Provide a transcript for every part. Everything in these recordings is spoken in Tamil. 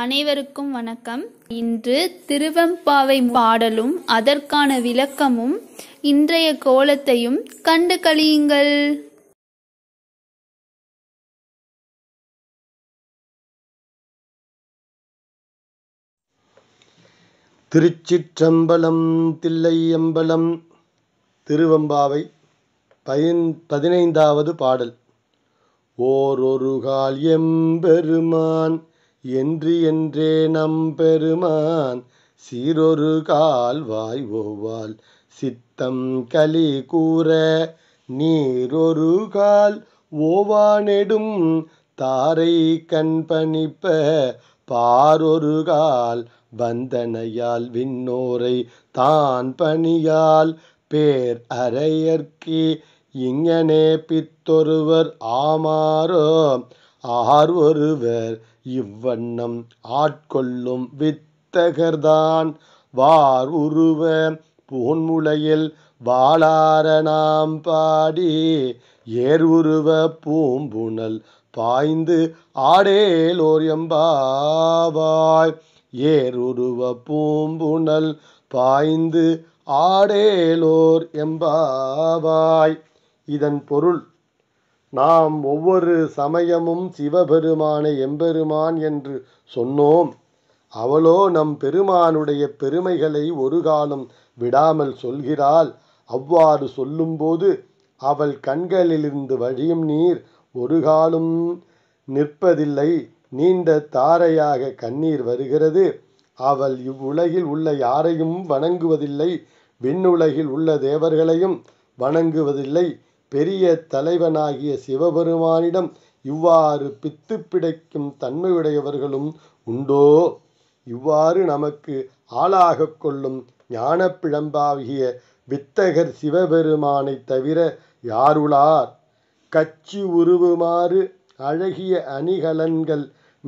அனைவருக்கும் வணக்கம் இன்று திருவம்பாவை பாடலும் அதற்கான விளக்கமும் இன்றைய கோலத்தையும் கண்டு கழியுங்கள் திருச்சிற்றம்பலம் தில்லையம்பலம் திருவம்பாவை பயன் பதினைந்தாவது பாடல் ஓரொரு கால் எம்பெருமான் என்று என்றே நம் பெருமான் சீரொரு கால்வாய் ஓவால் சித்தம் கலி கூற நீரொரு கால் ஓவானெடும் தாரை கண் பணிப்ப பாரொரு கால் பந்தனையால் விண்ணோரை தான் பணியால் பேர் அறையர்க்கு இங்கனே பித்தொருவர் ஆமாரோ ஆர் ஒருவர் இவ்வண்ணம் ஆட்கொள்ளும் வித்தகர்தான் வார் உருவ பூன்முளையில் வாழார நாம் பாடி ஏர் உருவ பூம்புணல் பாய்ந்து ஆடேலோர் எம்பாவாய் ஏர் உருவ பூம்புணல் பாய்ந்து ஆடேலோர் எம்பாவாய் இதன் பொருள் நாம் ஒவ்வொரு சமயமும் சிவபெருமானை எம்பெருமான் என்று சொன்னோம் அவளோ நம் பெருமானுடைய பெருமைகளை ஒரு காலம் விடாமல் சொல்கிறாள் அவ்வாறு சொல்லும்போது அவள் கண்களிலிருந்து வழியும் நீர் ஒரு காலம் நிற்பதில்லை நீண்ட தாரையாக கண்ணீர் வருகிறது அவள் இவ்வுலகில் உள்ள யாரையும் வணங்குவதில்லை விண்ணுலகில் உள்ள தேவர்களையும் வணங்குவதில்லை பெரிய தலைவனாகிய சிவபெருமானிடம் இவ்வாறு பித்து பிடைக்கும் தன்மையுடையவர்களும் உண்டோ இவ்வாறு நமக்கு ஆளாக கொள்ளும் ஞானப்பிழம்பாகிய வித்தகர் சிவபெருமானை தவிர யாருளார் கச்சி உருவுமாறு அழகிய அணிகலன்கள்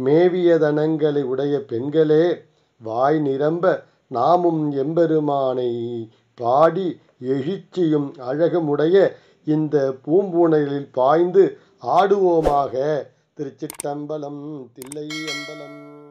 மேவியதனங்களை உடைய பெண்களே வாய் நிரம்ப நாமும் எம்பெருமானை பாடி எழுச்சியும் அழகுமுடைய இந்த பூம்பூனைகளில் பாய்ந்து ஆடுவோமாக திருச்சிட்டம்பலம் தில்லை அம்பலம்